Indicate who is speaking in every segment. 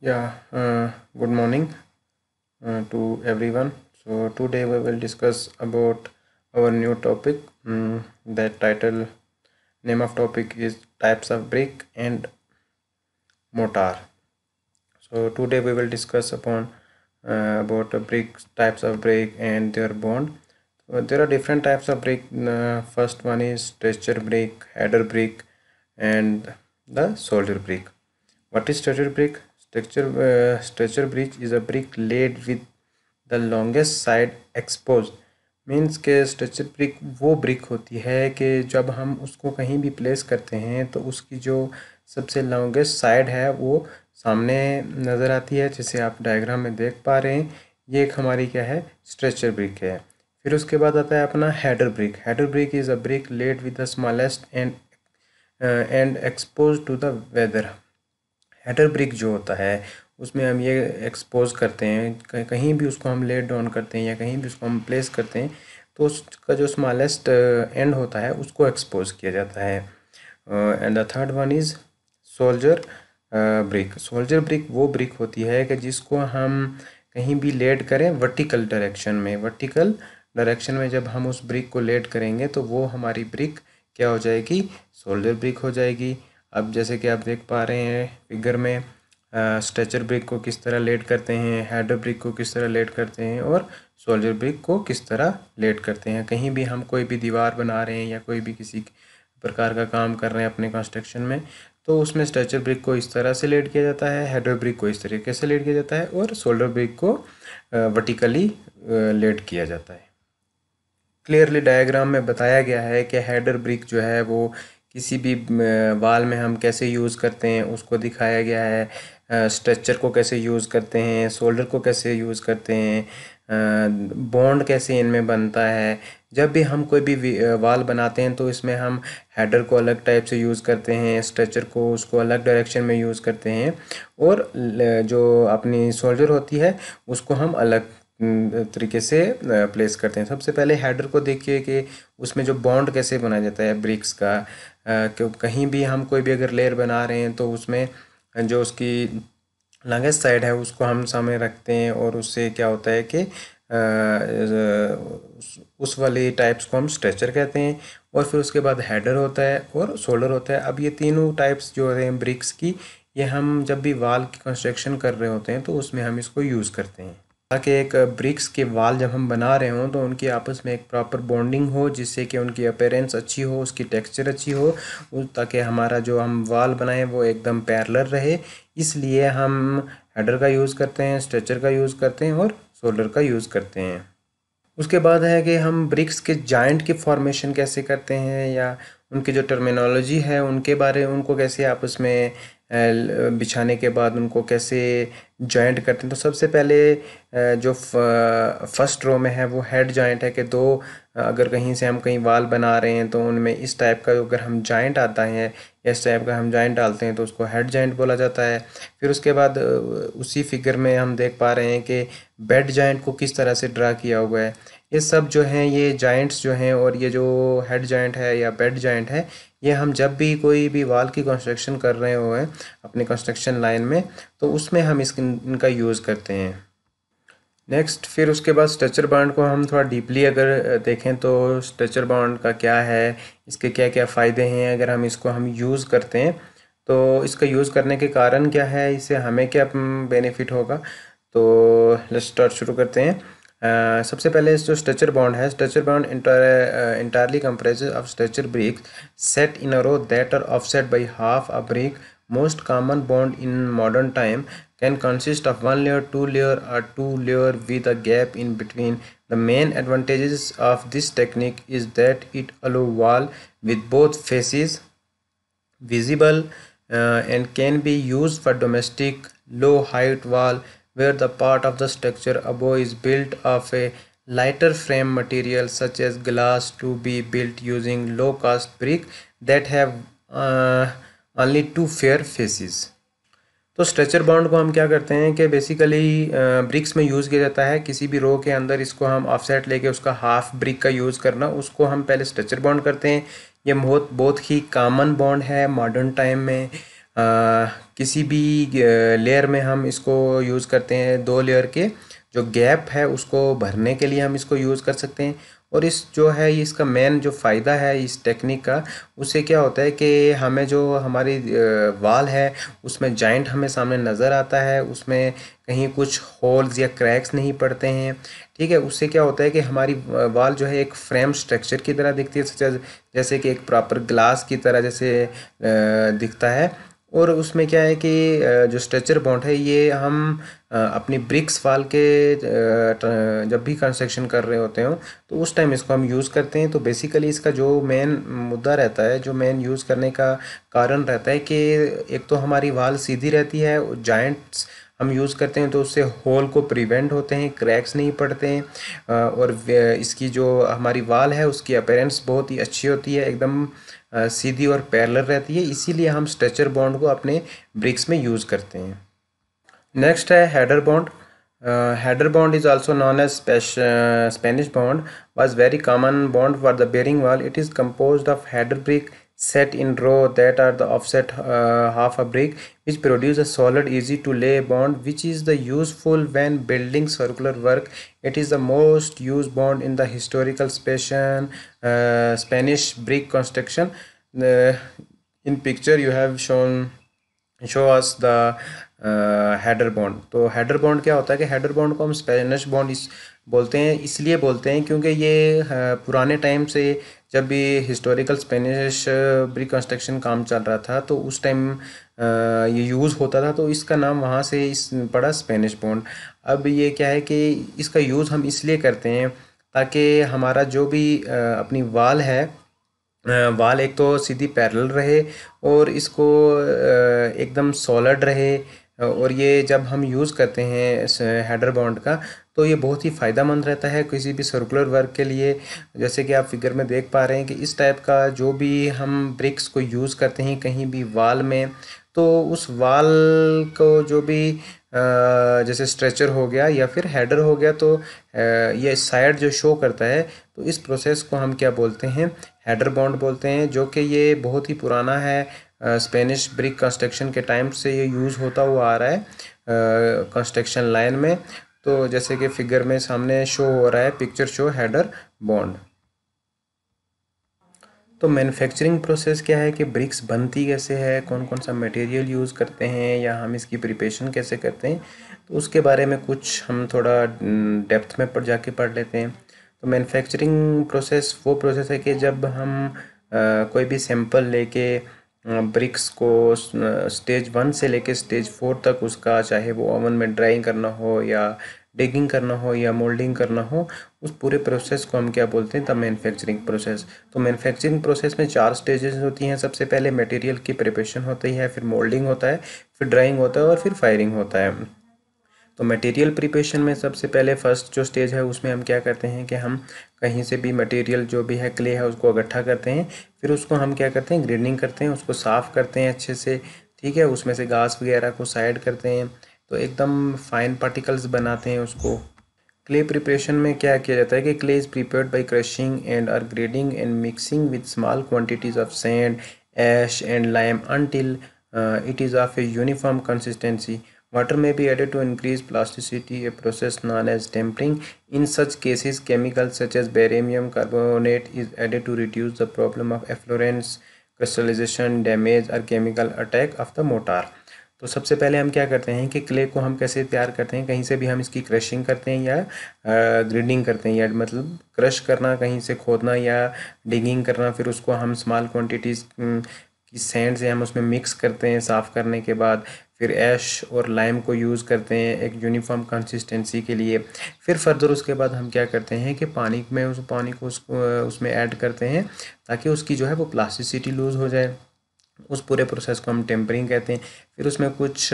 Speaker 1: yeah uh, good morning uh, to everyone so today we will discuss about our new topic mm, The that title name of topic is types of brick and mortar so today we will discuss upon uh, about the brick types of brick and their bond so there are different types of brick uh, first one is stretcher brick header brick and the solder brick what is stretcher brick Structure, uh, structure bridge is a brick laid with the longest side exposed means के structure brick वो brick होती है कि जब हम उसको कहीं भी प्लेस करते हैं तो उसकी जो सबसे लॉन्गेस्ट साइड है वो सामने नज़र आती है जिसे आप डायग्राम में देख पा रहे हैं ये एक हमारी क्या है स्ट्रेचर ब्रिक है फिर उसके बाद आता है अपना header brick header brick is a brick laid with the smallest end end expose to the weather header brick जो होता है उसमें हम ये एक्सपोज करते हैं कहीं भी उसको हम लेट डाउन करते हैं या कहीं भी उसको हम प्लेस करते हैं तो उसका जो स्मॉलेस्ट एंड uh, होता है उसको एक्सपोज किया जाता है and the third one is soldier brick soldier brick वो ब्रिक होती है कि जिसको हम कहीं भी लेट करें वर्टिकल डायरेक्शन में वर्टिकल डायरेक्शन में जब हम उस ब्रिक को लेट करेंगे तो वो हमारी ब्रिक क्या हो जाएगी सोल्डर ब्रिक हो जाएगी अब जैसे कि आप देख पा रहे हैं फिगर में स्ट्रेचर ब्रिक को किस तरह लेट करते हैं हेड ब्रिक को किस तरह लेट करते हैं और सोल्जर ब्रिक को किस तरह लेट करते हैं कहीं भी हम कोई भी दीवार बना रहे हैं या कोई भी किसी प्रकार का काम कर रहे हैं अपने कंस्ट्रक्शन में तो उसमें स्ट्रेचर ब्रिक को इस तरह से लेट किया जाता है हेड ब्रिक को इस तरीके से लेट किया जाता है और सोल्डर ब्रिक को वर्टिकली लेट किया जाता है क्लियरली डायग्राम में बताया गया है कि हेडर ब्रिक जो है वो किसी भी वाल में हम कैसे यूज़ करते हैं उसको दिखाया गया है स्ट्रेचर को कैसे यूज़ करते हैं सोल्डर को कैसे यूज़ करते हैं बॉन्ड कैसे इनमें बनता है जब भी हम कोई भी वाल बनाते हैं तो इसमें हम हेडर को अलग टाइप से यूज़ करते हैं स्ट्रेचर को उसको अलग डायरेक्शन में यूज़ करते हैं और जो अपनी शोल्डर होती है उसको हम अलग तरीके से प्लेस करते हैं सबसे पहले हेडर को देखिए कि उसमें जो बॉन्ड कैसे बनाया जाता है ब्रिक्स का कहीं भी हम कोई भी अगर लेयर बना रहे हैं तो उसमें जो उसकी लंगेस्ट साइड है उसको हम सामने रखते हैं और उससे क्या होता है कि उस वाले टाइप्स को हम स्ट्रेचर कहते हैं और फिर उसके बाद हेडर होता है और शोल्डर होता है अब ये तीनों टाइप्स जो हैं ब्रिक्स की ये हम जब भी वाल की कंस्ट्रक्शन कर रहे होते हैं तो उसमें हम इसको यूज़ करते हैं ताकि एक ब्रिक्स के वाल जब हम बना रहे हों तो उनकी आपस में एक प्रॉपर बॉन्डिंग हो जिससे कि उनकी अपेरेंस अच्छी हो उसकी टेक्सचर अच्छी हो ताकि हमारा जो हम वाल बनाएं वो एकदम पैरलर रहे इसलिए हम हेडर का यूज़ करते हैं स्ट्रेचर का यूज़ करते हैं और शोल्डर का यूज़ करते हैं उसके बाद है कि हम ब्रिक्स के जॉइंट की फॉर्मेशन कैसे करते हैं या उनकी जो टर्मिनोलॉजी है उनके बारे उनको कैसे आपस में बिछाने के बाद उनको कैसे जॉइंट करते हैं तो सबसे पहले जो फर्स्ट रो में है वो हेड जॉइंट है कि दो अगर कहीं से हम कहीं वाल बना रहे हैं तो उनमें इस टाइप का अगर हम जॉइंट आता है इस टाइप का हम जॉइंट डालते हैं तो उसको हेड जॉइंट बोला जाता है फिर उसके बाद उसी फिगर में हम देख पा रहे हैं कि बेड जॉइंट को किस तरह से ड्रा किया हुआ है ये सब जो हैं ये जॉइंट्स जो हैं और ये जो हेड जॉइंट है या बेड जॉइंट है ये हम जब भी कोई भी वाल की कंस्ट्रक्शन कर रहे हो अपने कंस्ट्रक्शन लाइन में तो उसमें हम इस इनका यूज़ करते हैं नेक्स्ट फिर उसके बाद स्ट्रक्चर बाउंड को हम थोड़ा डीपली अगर देखें तो स्ट्रक्चर बाउंड का क्या है इसके क्या क्या फ़ायदे हैं अगर हम इसको हम यूज़ करते हैं तो इसका यूज़ करने के कारण क्या है इससे हमें क्या बेनिफिट होगा तो लेट्स स्टार्ट शुरू करते हैं सबसे पहले जो स्ट्रेचर बाउंड है stretcher bound entirely comprises of stretcher brick set in row that are offset by half a brick most common bond in modern time can consist of one layer two layer और two layer with a gap in between the main advantages of this technique is that it allow wall with both faces visible and can be use for domestic low height wall where the part of the structure above is built of a lighter frame material such as glass to be built using low cost brick that have uh, only two fair faces तो stretcher bound को हम क्या करते हैं कि basically BRICS में use किया जाता है किसी भी रो के अंदर इसको हम ऑफसेट लेके उसका हाफ ब्रिक का यूज़ करना उसको हम पहले स्ट्रेचर बाउंड करते हैं ये बहुत बहुत ही कॉमन बॉन्ड है मॉडर्न टाइम में किसी भी लेयर में हम इसको यूज़ करते हैं दो लेयर के जो गैप है उसको भरने के लिए हम इसको यूज़ कर सकते हैं और इस जो है इसका मेन जो फ़ायदा है इस टेक्निक का उससे क्या होता है कि हमें जो हमारी वाल है उसमें जॉइंट हमें सामने नज़र आता है उसमें कहीं कुछ होल्स या क्रैक्स नहीं पड़ते हैं ठीक है उससे क्या होता है कि हमारी वाल जो है एक फ्रेम स्ट्रक्चर की तरह दिखती है जैसे कि एक प्रॉपर ग्लास की तरह जैसे दिखता है और उसमें क्या है कि जो स्ट्रेचर बॉन्ड है ये हम अपनी ब्रिक्स वाल के जब भी कंस्ट्रक्शन कर रहे होते हो तो उस टाइम इसको हम यूज़ करते हैं तो बेसिकली इसका जो मेन मुद्दा रहता है जो मेन यूज़ करने का कारण रहता है कि एक तो हमारी वाल सीधी रहती है जॉइंट्स हम यूज़ करते हैं तो उससे होल को प्रिवेंट होते हैं क्रैक्स नहीं पड़ते हैं और इसकी जो हमारी वाल है उसकी अपेरेंस बहुत ही अच्छी होती है एकदम सीधी और पैरलर रहती है इसीलिए हम स्ट्रेचर बॉन्ड को अपने ब्रिक्स में यूज़ करते हैं नेक्स्ट है header bond header bond is also known as Spanish bond was very common bond for the bearing wall it is compose of header brick set in row that are the offset uh, half a brick which produce a solid easy to lay bond which is the useful when building circular work it is the most used bond in the historical Spanish, uh, Spanish brick construction the, in picture you have shown show us the header bond तो header bond क्या होता है कि header bond को हम Spanish bond इस बोलते हैं इसलिए बोलते हैं क्योंकि ये पुराने टाइम से जब ये हिस्टोरिकल स्पेनिश रिकन्स्ट्रक्शन काम चल रहा था तो उस टाइम ये यूज़ होता था तो इसका नाम वहाँ से इस पड़ा स्पेनिश बॉन्ड अब ये क्या है कि इसका यूज़ हम इसलिए करते हैं ताकि हमारा जो भी अपनी वाल है वाल एक तो सीधी पैरल रहे और इसको एकदम सॉलिड रहे और ये जब हम यूज़ करते हैं हेडर बॉन्ड का तो ये बहुत ही मंद रहता है किसी भी सर्कुलर वर्क के लिए जैसे कि आप फिगर में देख पा रहे हैं कि इस टाइप का जो भी हम ब्रिक्स को यूज़ करते हैं कहीं भी वाल में तो उस वाल को जो भी जैसे स्ट्रेचर हो गया या फिर हेडर हो गया तो ये साइड जो शो करता है तो इस प्रोसेस को हम क्या बोलते हैं हेडर बॉन्ड बोलते हैं जो कि ये बहुत ही पुराना है स्पेनिश ब्रिक कंस्ट्रक्शन के टाइम से ये यूज़ होता हुआ आ रहा है कंस्ट्रक्शन लाइन में तो जैसे कि फिगर में सामने शो हो रहा है पिक्चर शो हैडर बॉन्ड तो मैन्युफैक्चरिंग प्रोसेस क्या है कि ब्रिक्स बनती कैसे है कौन कौन सा मटेरियल यूज़ करते हैं या हम इसकी प्रिपेशन कैसे करते हैं तो उसके बारे में कुछ हम थोड़ा डेप्थ हम्म, में पढ़ जाके पढ़ लेते हैं तो मैन्युफैक्चरिंग प्रोसेस वो प्रोसेस है कि जब हम आ, कोई भी सैम्पल लेके ब्रिक्स को स्टेज वन से लेकर स्टेज फोर तक उसका चाहे वो ओवन में ड्राइंग करना हो या डिगिंग करना हो या मोल्डिंग करना हो उस पूरे प्रोसेस को हम क्या बोलते हैं द मैन्युफैक्चरिंग प्रोसेस तो मैन्युफैक्चरिंग प्रोसेस में चार स्टेजेस होती हैं सबसे पहले मटेरियल की प्रिपरेशन होती है फिर मोल्डिंग होता है फिर ड्राइंग होता है और फिर फायरिंग होता है तो मटेरियल प्रिपरेशन में सबसे पहले फर्स्ट जो स्टेज है उसमें हम क्या करते हैं कि हम कहीं से भी मटेरियल जो भी है क्ले है उसको इकट्ठा करते हैं फिर उसको हम क्या करते हैं ग्रेडिंग करते हैं उसको साफ़ करते हैं अच्छे से ठीक है उसमें से घास वगैरह को साइड करते हैं तो एकदम फाइन पार्टिकल्स बनाते हैं उसको क्ले प्रिपरेशन में क्या किया जाता है कि clay is prepared by crushing and or grading and mixing with small quantities of sand ash and lime until it is of a uniform consistency Water may be added to increase plasticity, a process known as damping. In such cases, chemicals such as barium carbonate is added to reduce the problem of effluence, crystallization, damage or chemical attack of the mortar. तो सबसे पहले हम क्या करते हैं कि clay को हम कैसे तैयार करते हैं कहीं से भी हम इसकी क्रशिंग करते हैं या ग्रिडिंग करते हैं या मतलब क्रश करना कहीं से खोदना या डिगिंग करना फिर उसको हम स्मॉल क्वांटिटीज़ की सैंड से हम उसमें मिक्स करते हैं साफ़ करने के बाद फिर ऐश और लाइम को यूज़ करते हैं एक यूनिफॉर्म कंसिस्टेंसी के लिए फिर फर्दर उसके बाद हम क्या करते हैं कि पानी में उस पानी को उस उसमें ऐड करते हैं ताकि उसकी जो है वो प्लास्टिसिटी लूज़ हो जाए उस पूरे प्रोसेस को हम टेम्परिंग कहते हैं फिर उसमें कुछ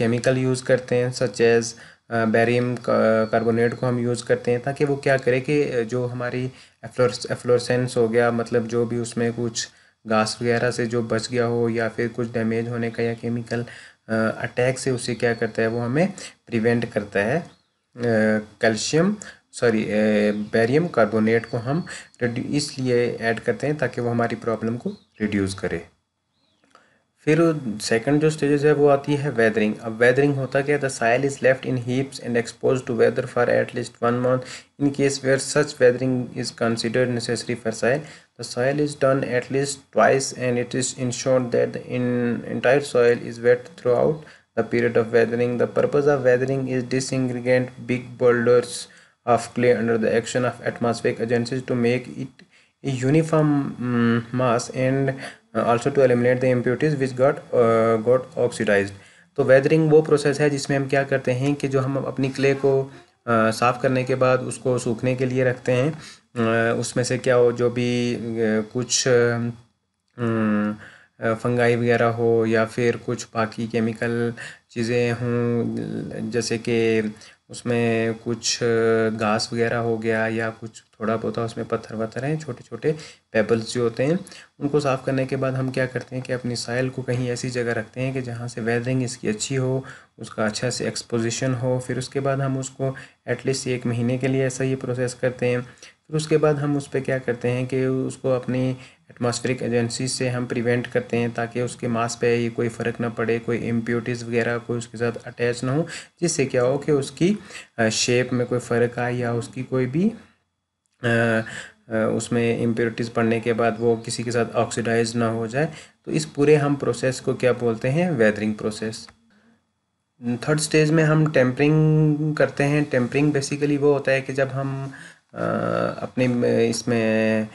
Speaker 1: केमिकल यूज़ करते हैं सच एज़ बैरियम कार्बोनेट को हम यूज़ करते हैं ताकि वो क्या करे कि जो हमारी एफ्लोरसेंस हो गया मतलब जो भी उसमें कुछ घास वगैरह से जो बच गया हो या फिर कुछ डैमेज होने का या केमिकल अटैक से उसे क्या करता है वो हमें प्रिवेंट करता है कैल्शियम सॉरी बैरियम कार्बोनेट को हम इसलिए ऐड करते हैं ताकि वो हमारी प्रॉब्लम को रिड्यूस करे फिर सेकंड जो स्टेजेस है वो आती है वेदरिंग अब वेदरिंग होता क्या है the soil is left in heaps and expose to weather for at least one month in case where such weathering is considered necessary for soil the soil is done at least twice and it is ensure that the entire soil is wet throughout the period of weathering the purpose of weathering is disintegrate big boulders of clay under the action of atmospheric agencies to make it uniform mass and also to eliminate the impurities which got got oxidise तो weathering वो process है जिसमें हम क्या करते हैं कि जो हम अपनी क्ले को uh, साफ़ करने के बाद उसको सूखने के लिए रखते हैं uh, उसमें से क्या हो जो भी uh, कुछ फंगाई um, वगैरह हो या फिर कुछ बाकी केमिकल चीज़ें हों जैसे कि उसमें कुछ घास वगैरह हो गया या कुछ थोड़ा बहुत उसमें पत्थर वत्थर हैं छोटे छोटे पेबल्स जो होते हैं उनको साफ़ करने के बाद हम क्या करते हैं कि अपनी साइल को कहीं ऐसी जगह रखते हैं कि जहाँ से वेदरिंग इसकी अच्छी हो उसका अच्छा से एक्सपोजिशन हो फिर उसके बाद हम उसको एटलीस्ट एक महीने के लिए ऐसा ये प्रोसेस करते हैं फिर उसके बाद हम उस पर क्या करते हैं कि उसको अपनी एटमॉस्फेरिक एजेंसी से हम प्रिवेंट करते हैं ताकि उसके मास पे ये कोई फ़र्क ना पड़े कोई इम्प्योरिटीज़ वगैरह कोई उसके साथ अटैच ना हो जिससे क्या हो कि उसकी शेप में कोई फ़र्क आए या उसकी कोई भी आ, उसमें इम्प्योरिटीज़ पड़ने के बाद वो किसी के साथ ऑक्सीडाइज ना हो जाए तो इस पूरे हम प्रोसेस को क्या बोलते हैं वेदरिंग प्रोसेस थर्ड स्टेज में हम टेम्परिंग करते हैं टेम्परिंग बेसिकली वो होता है कि जब हम आ, अपने इसमें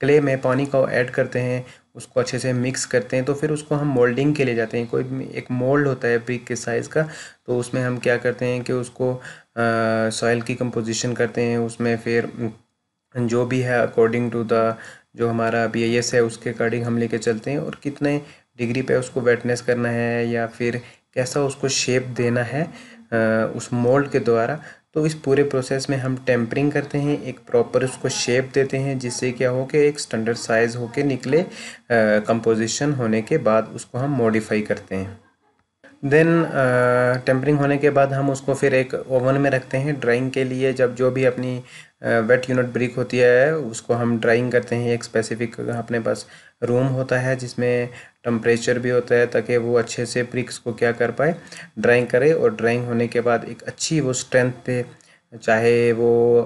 Speaker 1: क्ले में पानी को ऐड करते हैं उसको अच्छे से मिक्स करते हैं तो फिर उसको हम मोल्डिंग के लिए जाते हैं कोई एक मोल्ड होता है ब्रिक के साइज़ का तो उसमें हम क्या करते हैं कि उसको सॉइल की कंपोजिशन करते हैं उसमें फिर जो भी है अकॉर्डिंग टू द जो हमारा बी आई एस है उसके अकॉर्डिंग हम लेके चलते हैं और कितने डिग्री पे उसको वेटनेस करना है या फिर कैसा उसको शेप देना है उस मोल्ड के द्वारा तो इस पूरे प्रोसेस में हम टेम्परिंग करते हैं एक प्रॉपर उसको शेप देते हैं जिससे क्या हो कि एक स्टैंडर्ड साइज़ होके निकले कंपोजिशन होने के बाद उसको हम मॉडिफाई करते हैं देन टेम्परिंग uh, होने के बाद हम उसको फिर एक ओवन में रखते हैं ड्राइंग के लिए जब जो भी अपनी वेट यूनिट ब्रिक होती है उसको हम ड्राइंग करते हैं एक स्पेसिफिक अपने पास रूम होता है जिसमें टम्परेचर भी होता है ताकि वो अच्छे से ब्रिक्स को क्या कर पाए ड्राइंग करे और ड्राइंग होने के बाद एक अच्छी वो स्ट्रेंथ पे चाहे वो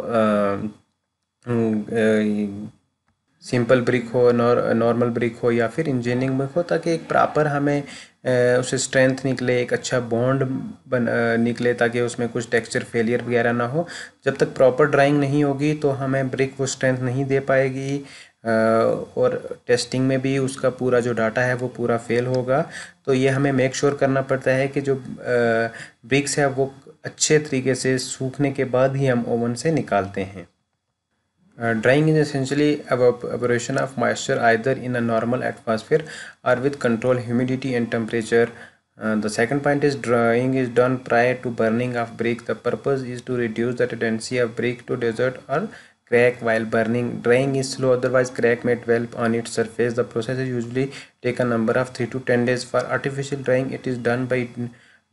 Speaker 1: simple uh, brick mm, uh, हो नॉर्मल ब्रिक हो या फिर इंजीनियरिंग ब्रिक हो ताकि एक प्रॉपर हमें उसे स्ट्रेंथ निकले एक अच्छा बॉन्ड बन निकले ताकि उसमें कुछ टेक्सचर फेलियर वगैरह ना हो जब तक प्रॉपर ड्राइंग नहीं होगी तो हमें ब्रिक वो स्ट्रेंथ नहीं दे पाएगी और टेस्टिंग में भी उसका पूरा जो डाटा है वो पूरा फेल होगा तो ये हमें मेक श्योर sure करना पड़ता है कि जो ब्रिक्स है वो अच्छे तरीके से सूखने के बाद ही हम ओवन से निकालते हैं Uh, drying is essentially evaporation of moisture either in a normal atmosphere or with controlled humidity and temperature. Uh, the second point is drying is done prior to burning of brick. The purpose is to reduce the tendency of brick to desert or crack while burning. Drying is slow otherwise crack may develop on its surface. The process is usually take a number of 3 to 10 days. For artificial drying it is done by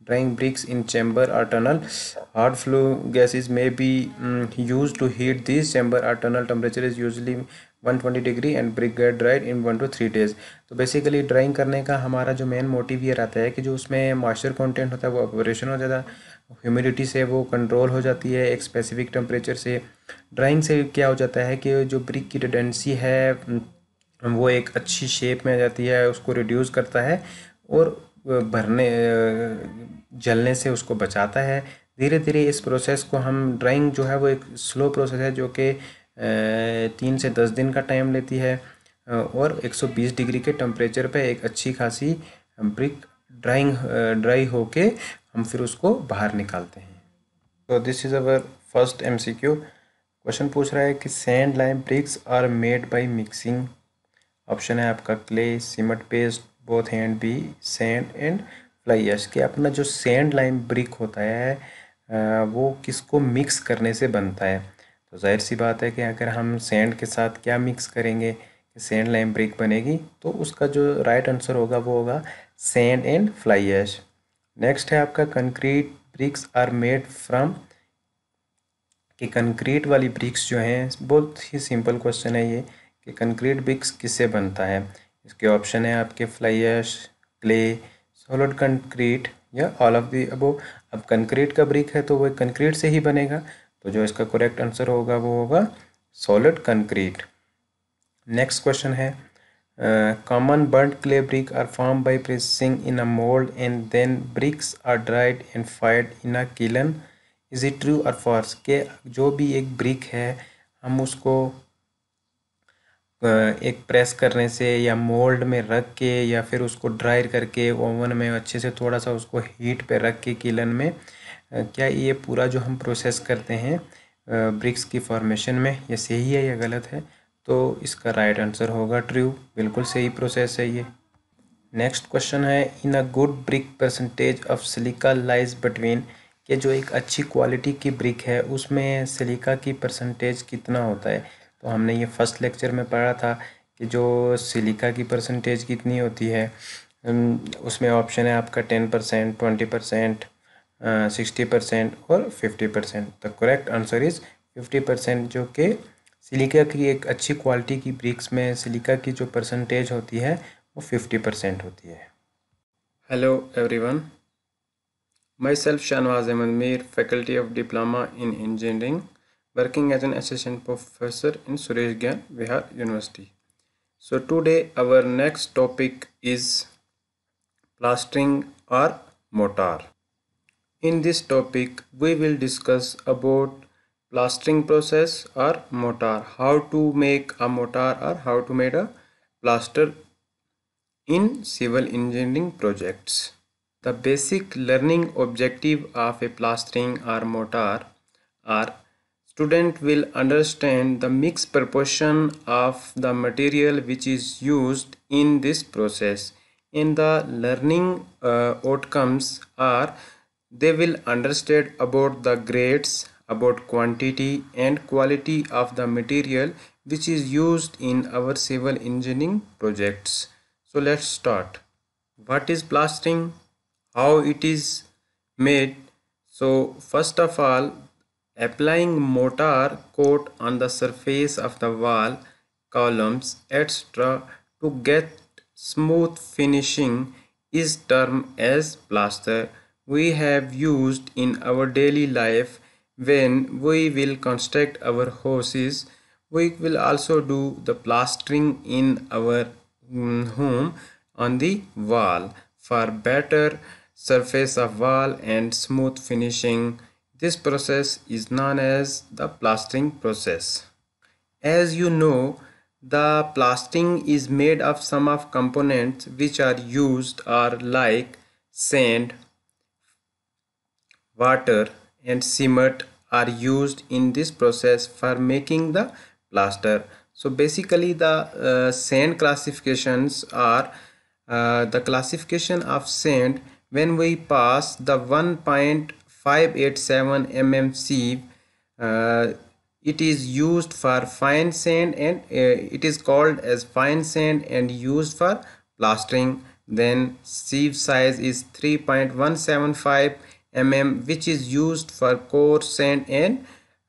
Speaker 1: drying bricks in chamber or tunnel hard flow gases may be um, used to heat these chamber or tunnel temperature is usually 120 degree and brick get dried in one two three days तो basically drying करने का हमारा जो main motive ये रहता है कि जो उसमें मॉइस्चर कॉन्टेंट होता है वो ऑपरेशन हो जाता है ह्यूमिडिटी से वो कंट्रोल हो जाती है एक स्पेसिफिक टेम्परेचर से ड्राइंग से क्या हो जाता है कि जो ब्रिक की टेंडेंसी है वो एक अच्छी शेप में आ जाती है उसको रिड्यूस करता है और भरने जलने से उसको बचाता है धीरे धीरे इस प्रोसेस को हम ड्राइंग जो है वो एक स्लो प्रोसेस है जो कि तीन से दस दिन का टाइम लेती है और 120 डिग्री के टम्परेचर पे एक अच्छी खासी ब्रिक ड्राइंग ड्राई होके हम फिर उसको बाहर निकालते हैं तो this is our first M C Q question पूछ रहा है कि sand lime bricks are made by mixing option है आपका clay cement paste both and B sand and fly ash कि अपना जो सेंड लाइम ब्रिक होता है वो किसको मिक्स करने से बनता है तो जाहिर सी बात है कि अगर हम सेंड के साथ क्या मिक्स करेंगे कि सैंड लाइम ब्रिक बनेगी तो उसका जो राइट आंसर होगा वो होगा सेंड एंड एश नेक्स्ट है आपका concrete bricks are made from कि कंक्रीट वाली ब्रिक्स जो हैं बहुत ही सिंपल क्वेश्चन है ये कि कंक्रीट ब्रिक्स किससे बनता है इसके ऑप्शन है आपके fly ash clay solid concrete या ऑल ऑफ दी अबो अब कंक्रीट का ब्रिक है तो वो कंक्रीट से ही बनेगा तो जो इसका करेक्ट आंसर होगा वो होगा सॉलिड कंक्रीट नेक्स्ट क्वेश्चन है common burnt clay brick are form by pressing in a mould and then bricks are dried and fired in a kiln is it true और फॉर्स के जो भी एक brick है हम उसको एक प्रेस करने से या मोल्ड में रख के या फिर उसको ड्राई करके ओवन में अच्छे से थोड़ा सा उसको हीट पे रख के किलन में क्या ये पूरा जो हम प्रोसेस करते हैं ब्रिक्स की फॉर्मेशन में ये सही है या गलत है तो इसका राइट आंसर होगा ट्रू बिल्कुल सही प्रोसेस है ये नेक्स्ट क्वेश्चन है in a good brick percentage of silica lies between के जो एक अच्छी क्वालिटी की ब्रिक है उसमें सिलिका की परसेंटेज कितना होता है तो हमने ये फर्स्ट लेक्चर में पढ़ा था कि जो सिलिका की परसेंटेज कितनी होती है उसमें ऑप्शन है आपका ten percent twenty percent sixty percent और fifty percent the correct answer is fifty percent जो कि सिलिका की एक अच्छी क्वालिटी की ब्रिक्स में सिलिका की जो परसेंटेज होती है वो फिफ्टी परसेंट होती है hello everyone self Shahnawaz Ahmed Mir faculty of diploma in engineering working as an assistant professor in Suresh Gyan Vihar University. So today our next topic is plastering or mortar. In this topic we will discuss about plastering process or mortar, how to make a mortar or how to make a plaster in civil engineering projects. The basic learning objective of a plastering or mortar are student will understand the mixed proportion of the material which is used in this process in the learning uh, outcomes are they will understand about the grades about quantity and quality of the material which is used in our civil engineering projects so let's start what is plastering how it is made so first of all Applying mortar coat on the surface of the wall, columns, etc. to get smooth finishing is termed as plaster. We have used in our daily life when we will construct our houses. We will also do the plastering in our mm, home on the wall for better surface of wall and smooth finishing. This process is known as the plastering process. As you know, the plastering is made of some of components which are used are like sand, water and cement are used in this process for making the plaster. So basically the uh, sand classifications are uh, the classification of sand when we pass the one point 587 mm sieve uh, it is used for fine sand and uh, it is called as fine sand and used for plastering then sieve size is 3.175 mm which is used for coarse sand and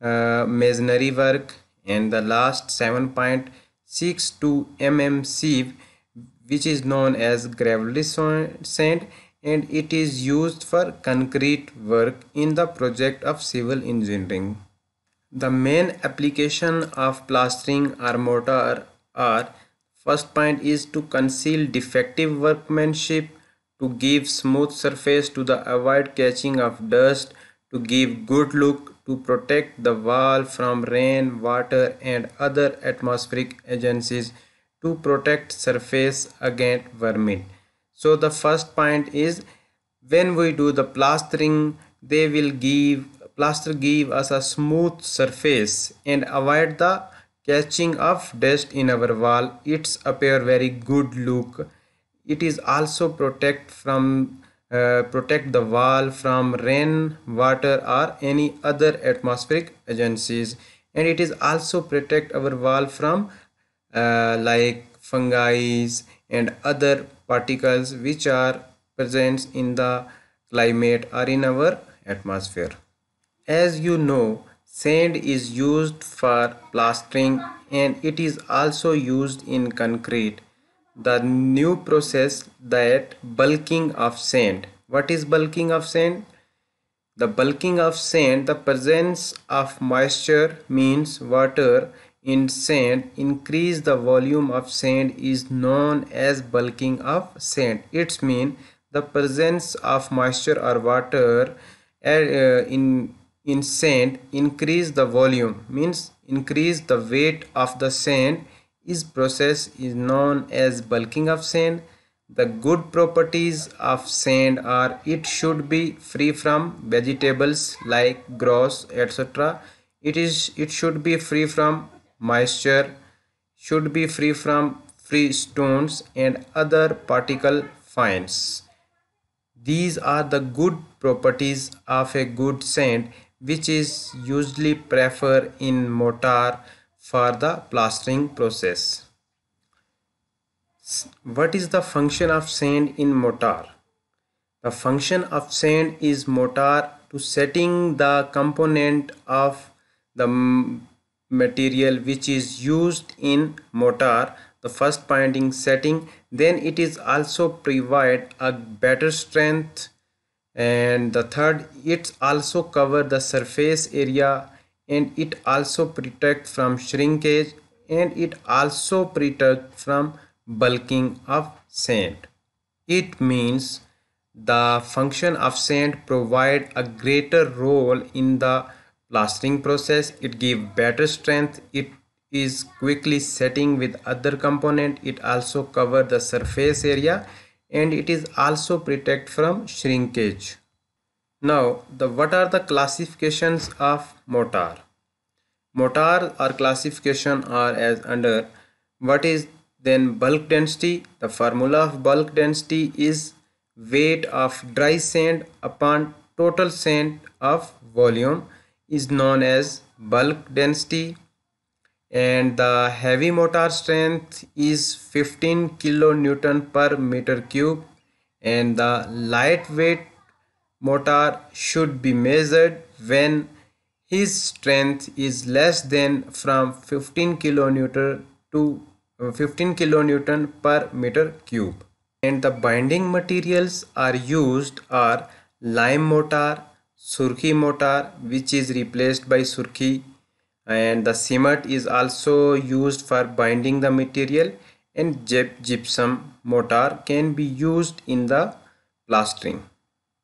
Speaker 1: uh, masonry work and the last 7.62 mm sieve which is known as gravelly sand and it is used for concrete work in the project of civil engineering. The main application of plastering or mortar are first point is to conceal defective workmanship, to give smooth surface to the avoid catching of dust, to give good look, to protect the wall from rain, water and other atmospheric agencies, to protect surface against vermin so the first point is when we do the plastering they will give plaster give us a smooth surface and avoid the catching of dust in our wall. It's appear very good look. It is also protect from uh, protect the wall from rain, water or any other atmospheric agencies and it is also protect our wall from uh, like fungi and other particles which are present in the climate or in our atmosphere. As you know, sand is used for plastering and it is also used in concrete. The new process that bulking of sand. What is bulking of sand? The bulking of sand, the presence of moisture means water in sand increase the volume of sand is known as bulking of sand It means the presence of moisture or water uh, in in sand increase the volume means increase the weight of the sand this process is known as bulking of sand the good properties of sand are it should be free from vegetables like grass etc it is it should be free from moisture should be free from free stones and other particle fines. These are the good properties of a good sand which is usually preferred in mortar for the plastering process. What is the function of sand in mortar? The function of sand is mortar to setting the component of the material which is used in mortar the first binding setting then it is also provide a better strength and the third it also cover the surface area and it also protect from shrinkage and it also protect from bulking of sand it means the function of sand provide a greater role in the Plastering process it give better strength it is quickly setting with other component it also cover the surface area and it is also protect from shrinkage now the what are the classifications of mortar mortar or classification are as under what is then bulk density the formula of bulk density is weight of dry sand upon total sand of volume is known as bulk density and the heavy motor strength is 15 kilonewton per meter cube and the lightweight motor should be measured when his strength is less than from 15 kilonewton to uh, 15 kilonewton per meter cube and the binding materials are used are lime mortar surkhi mortar which is replaced by surkhi and the cement is also used for binding the material and gypsum mortar can be used in the plastering.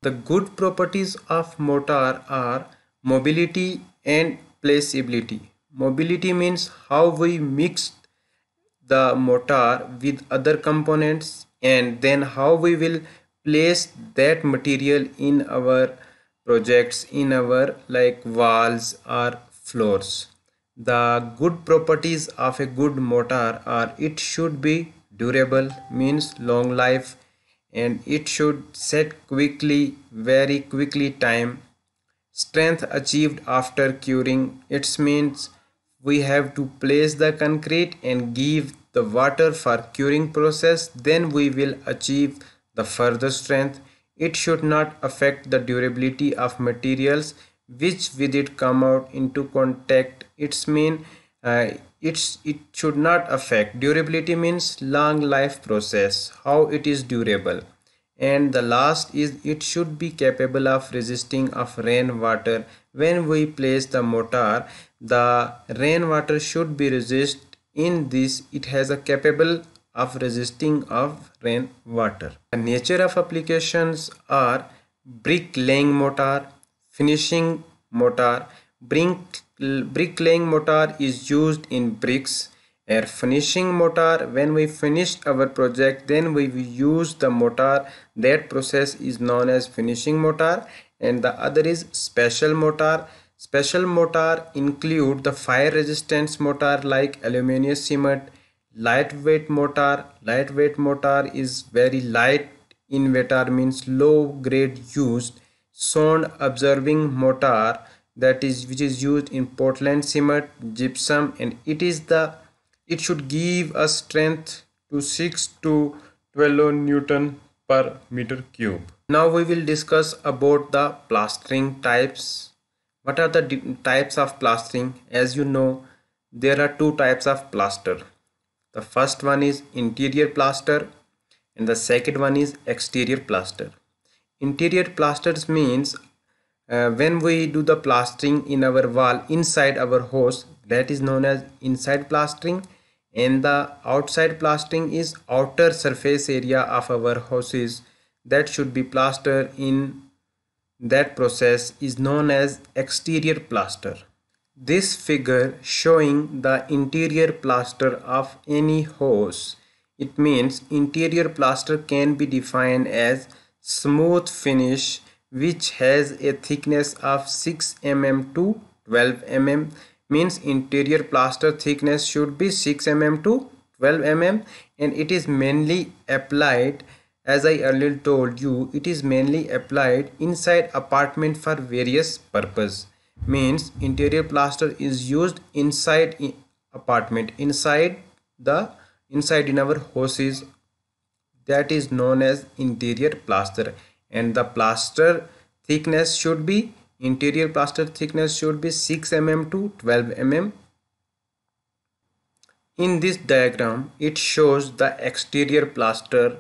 Speaker 1: The good properties of mortar are mobility and placeability. Mobility means how we mix the mortar with other components and then how we will place that material in our projects in our like walls or floors. The good properties of a good mortar are it should be durable means long life and it should set quickly very quickly time strength achieved after curing it means we have to place the concrete and give the water for curing process then we will achieve the further strength it should not affect the durability of materials which with it come out into contact. It's mean uh, it's it should not affect durability means long life process how it is durable and the last is it should be capable of resisting of rain water. when we place the mortar the rain water should be resist in this it has a capable of resisting of water. The nature of applications are brick laying mortar, finishing mortar. Brick, laying mortar is used in bricks. Air finishing mortar, when we finish our project, then we use the mortar. That process is known as finishing mortar. And the other is special mortar. Special mortar include the fire resistance mortar like aluminum cement, lightweight motor lightweight motor is very light in water means low grade used sound absorbing motor that is which is used in portland cement gypsum and it is the it should give a strength to 6 to 12 newton per meter cube now we will discuss about the plastering types what are the types of plastering as you know there are two types of plaster the first one is interior plaster and the second one is exterior plaster. Interior plasters means uh, when we do the plastering in our wall inside our house that is known as inside plastering and the outside plastering is outer surface area of our houses that should be plastered in that process is known as exterior plaster this figure showing the interior plaster of any house. It means interior plaster can be defined as smooth finish which has a thickness of 6 mm to 12 mm means interior plaster thickness should be 6 mm to 12 mm and it is mainly applied as I earlier told you it is mainly applied inside apartment for various purpose means interior plaster is used inside apartment inside the inside in our houses that is known as interior plaster and the plaster thickness should be interior plaster thickness should be 6 mm to 12 mm in this diagram it shows the exterior plaster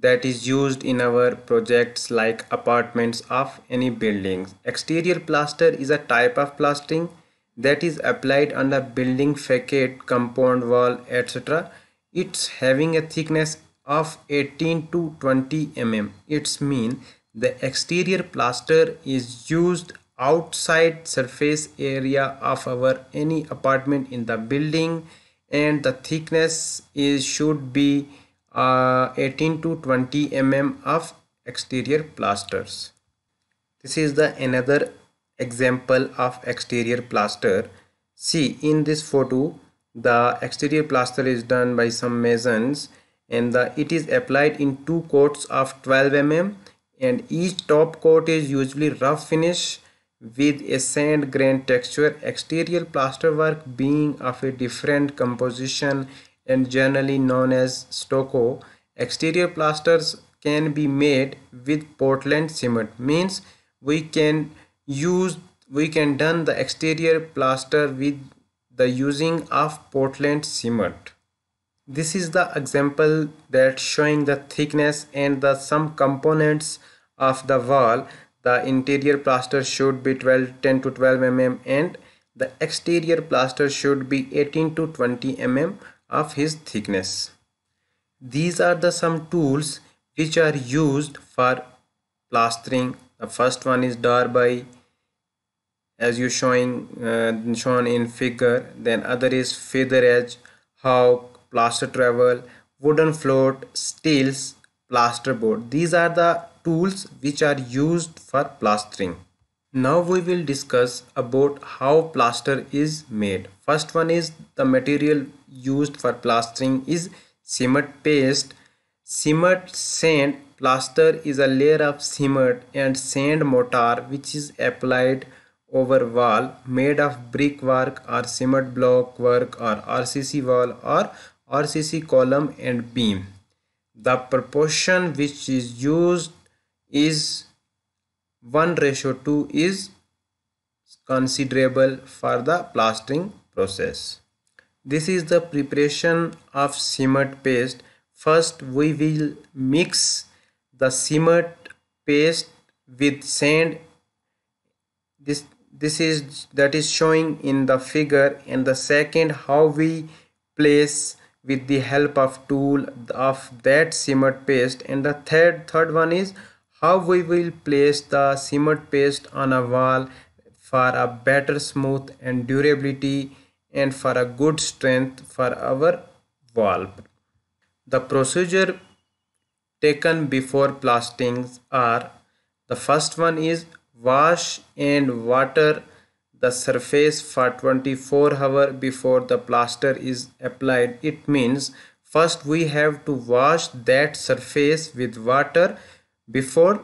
Speaker 1: that is used in our projects like apartments of any buildings. Exterior plaster is a type of plastering that is applied on the building facade, compound wall, etc. It's having a thickness of 18 to 20 mm. It's mean the exterior plaster is used outside surface area of our any apartment in the building and the thickness is should be uh, 18 to 20 mm of exterior plasters this is the another example of exterior plaster see in this photo the exterior plaster is done by some masons and the, it is applied in two coats of 12 mm and each top coat is usually rough finish with a sand grain texture exterior plaster work being of a different composition and generally known as stucco. Exterior plasters can be made with Portland cement means we can use we can done the exterior plaster with the using of Portland cement. This is the example that showing the thickness and the some components of the wall. The interior plaster should be 12, 10 to 12 mm and the exterior plaster should be 18 to 20 mm of his thickness. These are the some tools which are used for plastering. The first one is darby as you showing uh, shown in figure then other is feather edge hawk plaster travel wooden float steels board. these are the tools which are used for plastering now we will discuss about how plaster is made. First one is the material used for plastering is cement paste. Cement sand plaster is a layer of cement and sand mortar which is applied over wall made of brickwork or cement block work or RCC wall or RCC column and beam. The proportion which is used is 1 ratio 2 is considerable for the plastering process. This is the preparation of cement paste. First we will mix the cement paste with sand. This, this is that is showing in the figure and the second how we place with the help of tool of that cement paste and the third third one is how we will place the cement paste on a wall for a better smooth and durability and for a good strength for our wall. The procedure taken before plastings are the first one is wash and water the surface for 24 hour before the plaster is applied it means first we have to wash that surface with water before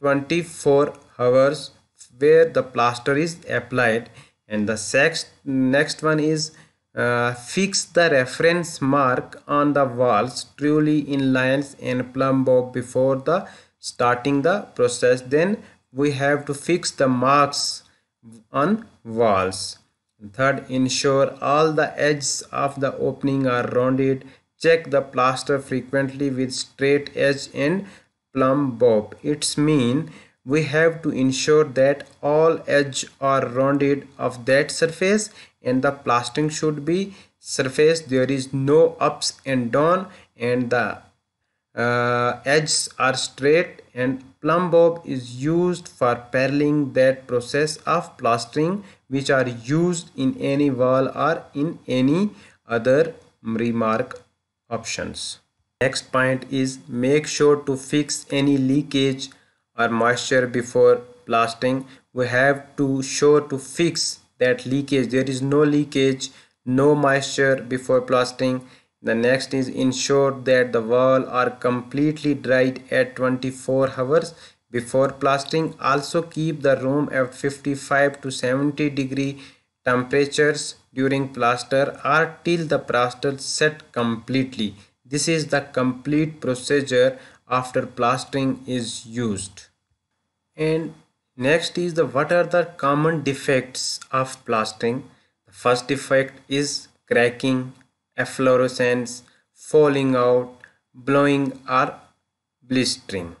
Speaker 1: 24 hours where the plaster is applied and the next next one is uh, fix the reference mark on the walls truly in lines and plumb bob before the starting the process then we have to fix the marks on walls third ensure all the edges of the opening are rounded check the plaster frequently with straight edge and plumb bob. It's mean we have to ensure that all edges are rounded of that surface and the plastering should be surface there is no ups and down and the uh, edges are straight and plumb bob is used for paralleling that process of plastering which are used in any wall or in any other remark options next point is make sure to fix any leakage or moisture before blasting we have to sure to fix that leakage there is no leakage no moisture before blasting the next is ensure that the wall are completely dried at 24 hours before blasting also keep the room at 55 to 70 degree temperatures during plaster or till the plaster set completely this is the complete procedure after plastering is used. And next is the what are the common defects of plastering? The first defect is cracking, efflorescence, falling out, blowing or blistering.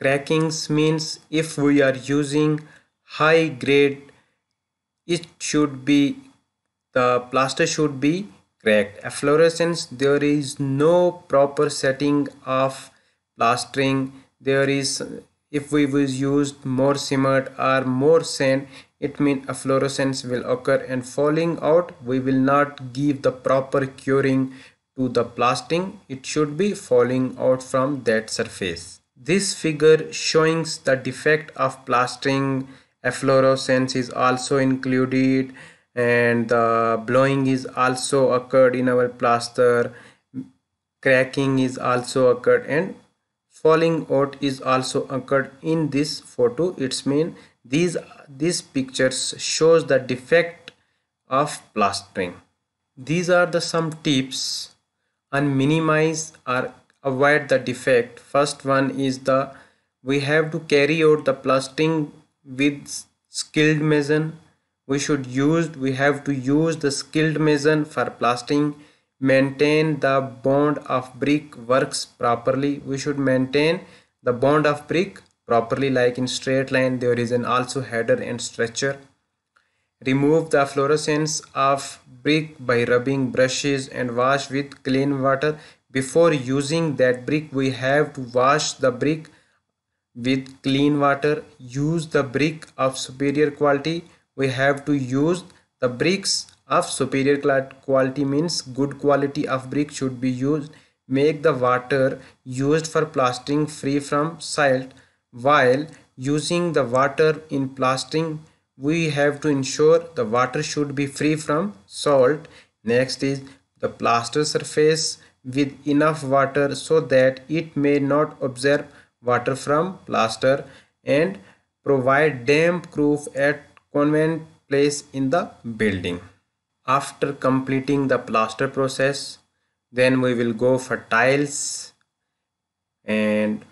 Speaker 1: Crackings means if we are using high grade it should be the plaster should be cracked. Efflorescence, there is no proper setting of plastering. There is, if we was used more cement or more sand, it means efflorescence will occur and falling out, we will not give the proper curing to the plastering. It should be falling out from that surface. This figure showing the defect of plastering efflorescence is also included and the uh, blowing is also occurred in our plaster cracking is also occurred and falling out is also occurred in this photo it's mean these these pictures shows the defect of plastering these are the some tips on minimize or avoid the defect first one is the we have to carry out the plastering with skilled measurement we should use we have to use the skilled mason for plastering maintain the bond of brick works properly we should maintain the bond of brick properly like in straight line there is an also header and stretcher remove the fluorescence of brick by rubbing brushes and wash with clean water before using that brick we have to wash the brick with clean water use the brick of superior quality we have to use the bricks of superior quality means good quality of brick should be used make the water used for plastering free from silt while using the water in plastering we have to ensure the water should be free from salt next is the plaster surface with enough water so that it may not absorb water from plaster and provide damp proof at convenient place in the building. After completing the plaster process, then we will go for tiles and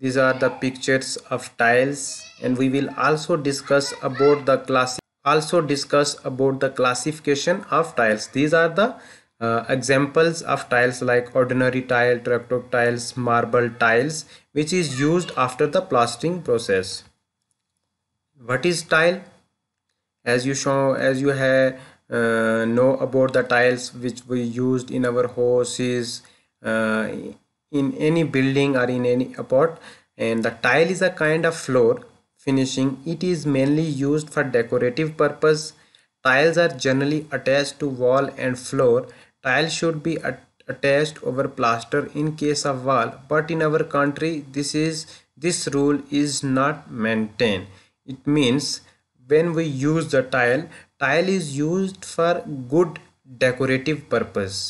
Speaker 1: these are the pictures of tiles and we will also discuss about the class also discuss about the classification of tiles these are the uh, examples of tiles like ordinary tile trapdoor tiles marble tiles which is used after the plastering process what is tile as you show as you have uh, know about the tiles which we used in our houses uh, in any building or in any apart and the tile is a kind of floor finishing it is mainly used for decorative purpose tiles are generally attached to wall and floor tile should be attached over plaster in case of wall but in our country this is this rule is not maintained it means when we use the tile tile is used for good decorative purpose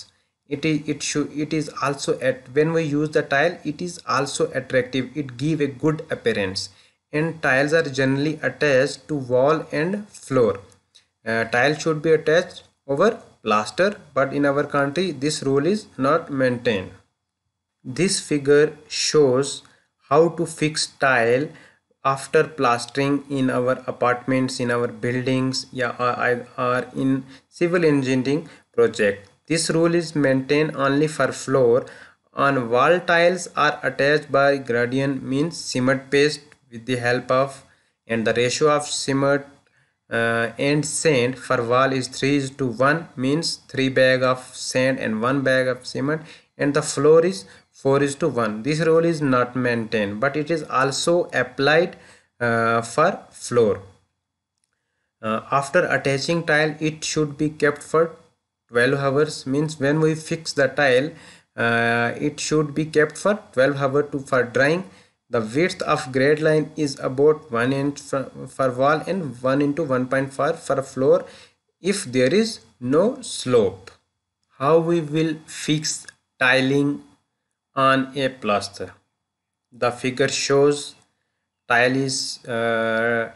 Speaker 1: it is it should it is also at when we use the tile it is also attractive it give a good appearance and tiles are generally attached to wall and floor uh, tile should be attached over plaster but in our country this rule is not maintained this figure shows how to fix tile after plastering in our apartments in our buildings yeah, are in civil engineering project this rule is maintained only for floor on wall tiles are attached by gradient means cement paste with the help of and the ratio of cement uh, and sand for wall is 3 to 1 means 3 bag of sand and 1 bag of cement and the floor is 4 is to 1 this rule is not maintained but it is also applied uh, for floor uh, after attaching tile it should be kept for 12 hours means when we fix the tile uh, it should be kept for 12 hours to for drying the width of grade line is about 1 inch for, for wall and 1 into 1.5 for floor if there is no slope how we will fix tiling on a plaster. The figure shows tile is uh,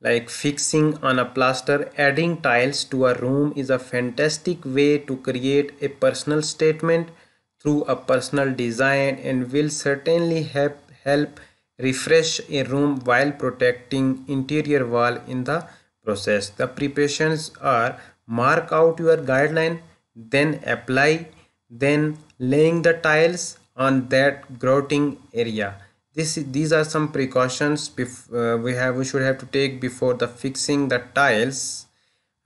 Speaker 1: like fixing on a plaster adding tiles to a room is a fantastic way to create a personal statement through a personal design and will certainly help help refresh a room while protecting interior wall in the process the preparations are mark out your guideline then apply then laying the tiles on that grouting area. This, these are some precautions uh, we have we should have to take before the fixing the tiles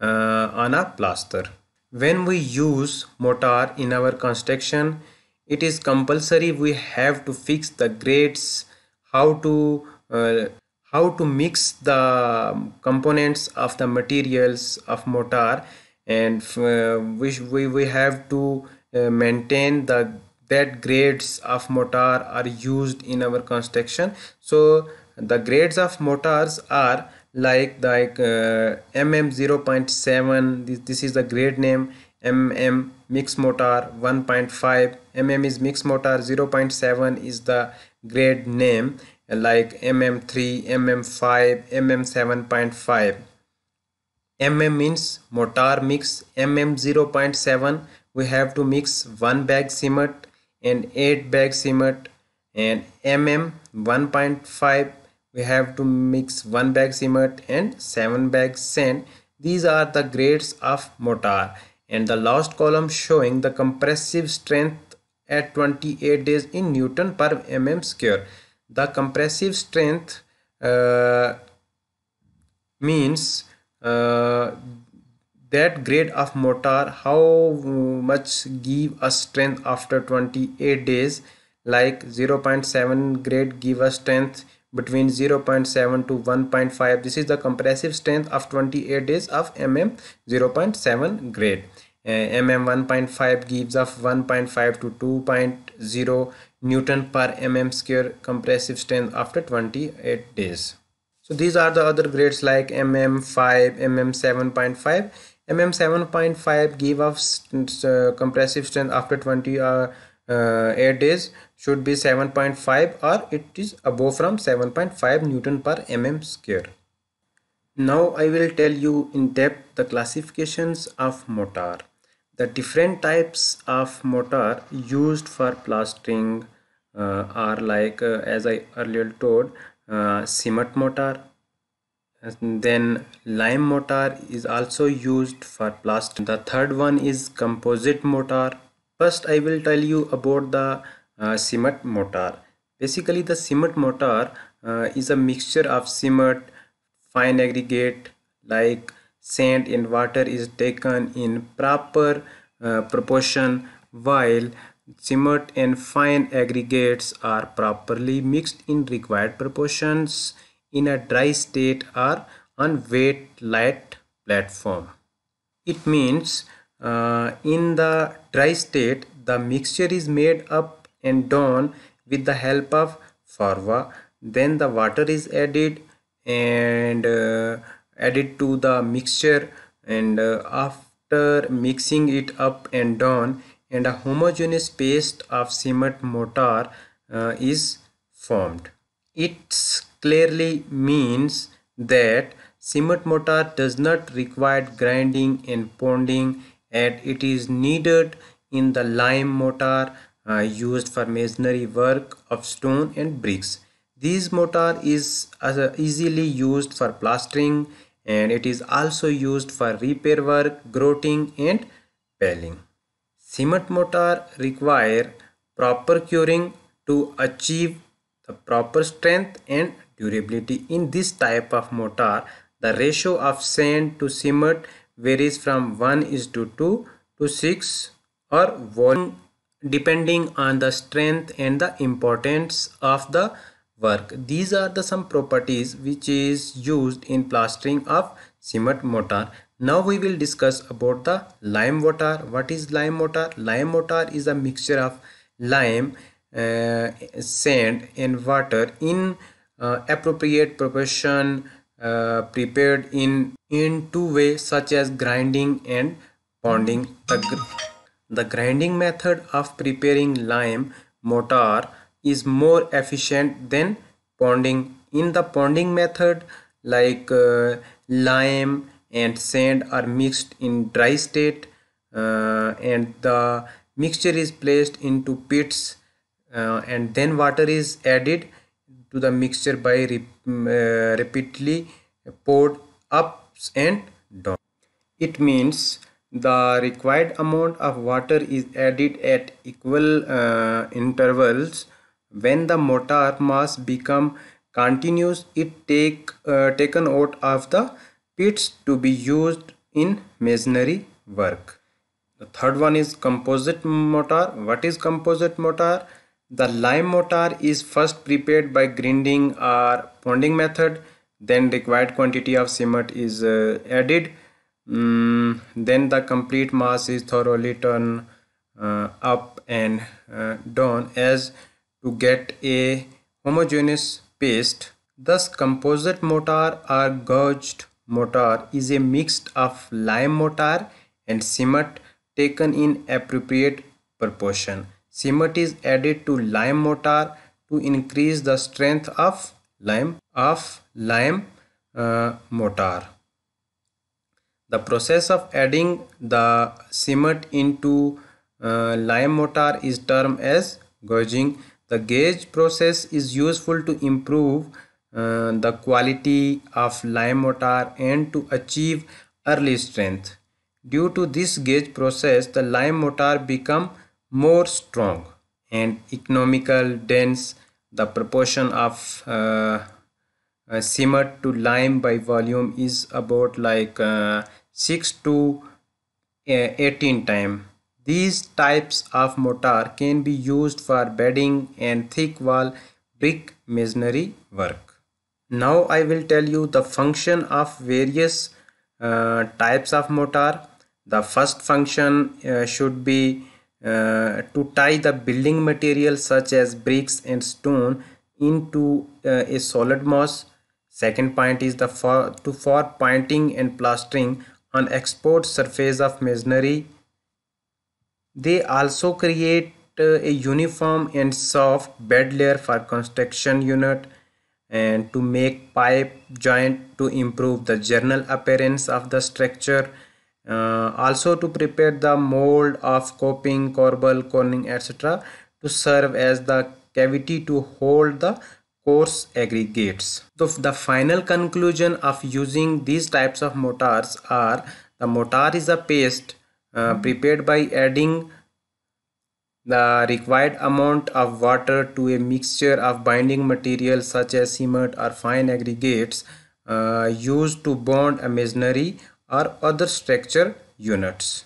Speaker 1: uh, on a plaster. When we use mortar in our construction, it is compulsory we have to fix the grades, how to uh, how to mix the components of the materials of mortar and uh, we, we have to uh, maintain the that grades of mortar are used in our construction so the grades of mortars are like like uh, mm 0.7 this, this is the grade name mm mix mortar 1.5 mm is mix mortar 0.7 is the grade name like mm3 mm5 mm 7.5 mm means mortar mix mm 0.7 we have to mix one bag cement and 8 bag cement and mm 1.5 we have to mix 1 bag cement and 7 bag sand these are the grades of mortar and the last column showing the compressive strength at 28 days in newton per mm square the compressive strength uh, means uh, that grade of mortar how much give us strength after 28 days like 0.7 grade give us strength between 0.7 to 1.5 this is the compressive strength of 28 days of mm 0.7 grade uh, mm 1.5 gives of 1.5 to 2.0 newton per mm square compressive strength after 28 days so these are the other grades like mm 5 mm 7.5 mm 7.5 give of uh, compressive strength after 20 uh, uh, 8 days should be 7.5 or it is above from 7.5 newton per mm square now i will tell you in depth the classifications of mortar the different types of mortar used for plastering uh, are like uh, as i earlier told uh, cement mortar then lime mortar is also used for plaster the third one is composite mortar first i will tell you about the uh, cement mortar basically the cement mortar uh, is a mixture of cement fine aggregate like sand and water is taken in proper uh, proportion while cement and fine aggregates are properly mixed in required proportions in a dry state or on wet light platform. It means uh, in the dry state the mixture is made up and done with the help of farva then the water is added and uh, added to the mixture and uh, after mixing it up and down and a homogeneous paste of cement mortar uh, is formed its clearly means that cement mortar does not require grinding and pounding and it is needed in the lime mortar uh, used for masonry work of stone and bricks. This mortar is uh, easily used for plastering and it is also used for repair work, grouting and paling. Cement mortar require proper curing to achieve the proper strength and durability. In this type of mortar, the ratio of sand to cement varies from 1 is to 2 to 6 or volume depending on the strength and the importance of the work. These are the some properties which is used in plastering of cement mortar. Now we will discuss about the lime mortar. What is lime mortar? Lime mortar is a mixture of lime, uh, sand and water in uh, appropriate proportion uh, prepared in in two ways such as grinding and pounding the, the grinding method of preparing lime mortar is more efficient than pounding in the pounding method like uh, lime and sand are mixed in dry state uh, and the mixture is placed into pits uh, and then water is added to the mixture by mm, uh, repeatedly poured ups and down. It means the required amount of water is added at equal uh, intervals. When the mortar mass become continuous, it take uh, taken out of the pits to be used in masonry work. The third one is composite mortar. What is composite mortar? The lime mortar is first prepared by grinding or pounding method. Then required quantity of cement is uh, added. Mm, then the complete mass is thoroughly turned uh, up and uh, down as to get a homogeneous paste. Thus composite mortar or gouged mortar is a mix of lime mortar and cement taken in appropriate proportion. Cement is added to lime mortar to increase the strength of lime of lime uh, mortar. The process of adding the cement into uh, lime mortar is termed as gauging. The gauge process is useful to improve uh, the quality of lime mortar and to achieve early strength. Due to this gauge process, the lime mortar become more strong and economical dense the proportion of uh, uh to lime by volume is about like uh, 6 to uh, 18 time these types of mortar can be used for bedding and thick wall brick masonry work now i will tell you the function of various uh, types of mortar the first function should be uh, to tie the building material such as bricks and stone into uh, a solid mass second point is the for to for painting and plastering on exposed surface of masonry they also create uh, a uniform and soft bed layer for construction unit and to make pipe joint to improve the general appearance of the structure uh, also to prepare the mold of coping, corbel, corning etc. to serve as the cavity to hold the coarse aggregates. So the final conclusion of using these types of mortars are the mortar is a paste uh, hmm. prepared by adding the required amount of water to a mixture of binding material such as cement or fine aggregates uh, used to bond a masonry or other structure units.